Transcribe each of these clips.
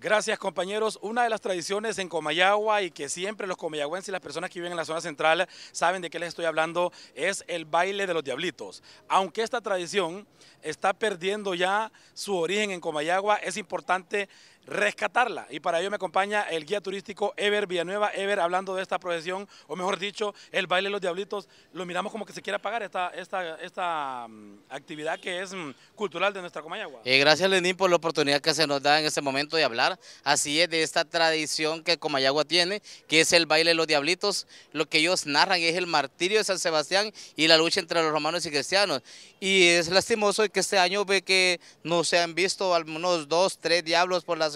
Gracias compañeros. Una de las tradiciones en Comayagua y que siempre los comayagüenses y las personas que viven en la zona central saben de qué les estoy hablando es el baile de los diablitos. Aunque esta tradición está perdiendo ya su origen en Comayagua, es importante rescatarla. Y para ello me acompaña el guía turístico Ever Villanueva. Ever, hablando de esta procesión, o mejor dicho, el baile de los diablitos, lo miramos como que se quiera pagar esta, esta, esta mm, actividad que es mm, cultural de nuestra Comayagua. Eh, gracias, Lenín, por la oportunidad que se nos da en este momento de hablar. Así es, de esta tradición que Comayagua tiene, que es el baile de los diablitos. Lo que ellos narran es el martirio de San Sebastián y la lucha entre los romanos y cristianos. Y es lastimoso que este año ve que no se han visto al menos dos, tres diablos por la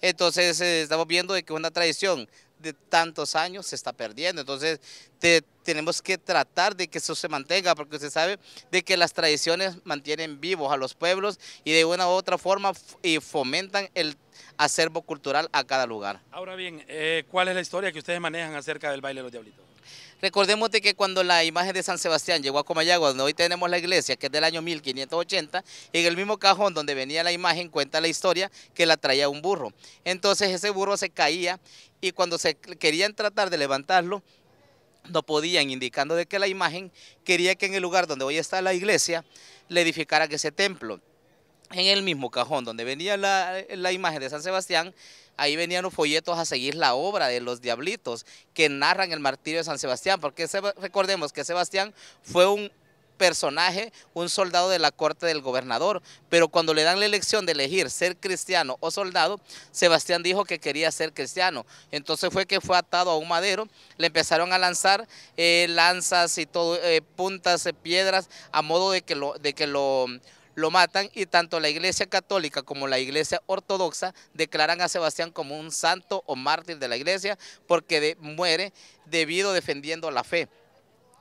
entonces eh, estamos viendo de que una tradición de tantos años se está perdiendo. Entonces tenemos que tratar de que eso se mantenga, porque se sabe de que las tradiciones mantienen vivos a los pueblos y de una u otra forma fomentan el acervo cultural a cada lugar. Ahora bien, eh, ¿cuál es la historia que ustedes manejan acerca del baile de los diablitos? Recordemos que cuando la imagen de San Sebastián llegó a Comayagua, donde hoy tenemos la iglesia, que es del año 1580, en el mismo cajón donde venía la imagen cuenta la historia que la traía un burro. Entonces ese burro se caía y cuando se querían tratar de levantarlo, no podían, indicando de que la imagen quería que en el lugar donde hoy está la iglesia le que ese templo en el mismo cajón donde venía la, imagen de San Sebastián, ahí venían los folletos a seguir la obra de los diablitos que narran el martirio de San Sebastián, porque recordemos que Sebastián fue un personaje, un soldado de la corte del gobernador, pero cuando le dan la elección de elegir ser cristiano o soldado, Sebastián dijo que quería ser cristiano, entonces fue que fue atado a un madero, le empezaron a lanzar eh, lanzas y todo, eh, puntas, eh, piedras, a modo de que lo, de que lo lo matan y tanto la Iglesia Católica como la Iglesia Ortodoxa declaran a Sebastián como un santo o mártir de la Iglesia porque muere debido defendiendo la fe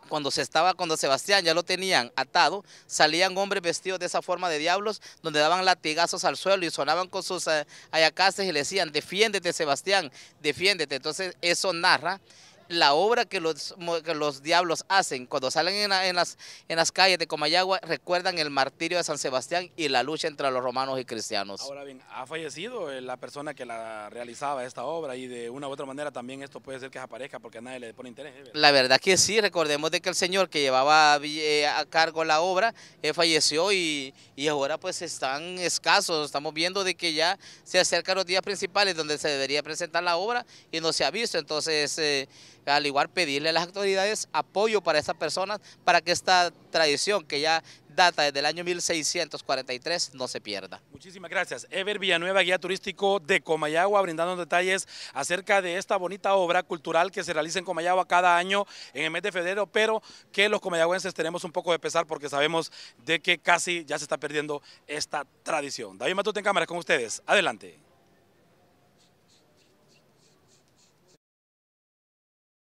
cuando se estaba, cuando Sebastián ya lo tenían atado, salían hombres vestidos de esa forma de diablos, donde daban latigazos al suelo y sonaban con sus eh, ayacaces y le decían, defiéndete Sebastián, defiéndete. Entonces eso narra la obra que los, que los diablos hacen cuando salen en, las, en las calles de Comayagua, recuerdan el martirio de San Sebastián y la lucha entre los romanos y cristianos. Ahora bien, ha fallecido eh, la persona que la realizaba esta obra y de una u otra manera también esto puede ser que aparezca porque a nadie le pone interés. ¿eh? La verdad que sí, recordemos de que el señor que llevaba eh, a cargo la obra falleció y, y ahora pues están escasos, estamos viendo de que ya se acercan los días principales donde se debería presentar la obra y no se ha visto, entonces... Eh, al igual pedirle a las autoridades apoyo para estas personas para que esta tradición que ya data desde el año 1643 no se pierda. Muchísimas gracias. Ever Villanueva, guía turístico de Comayagua, brindando detalles acerca de esta bonita obra cultural que se realiza en Comayagua cada año en el mes de febrero, pero que los comayagüenses tenemos un poco de pesar porque sabemos de que casi ya se está perdiendo esta tradición. David Matute en cámara con ustedes. Adelante.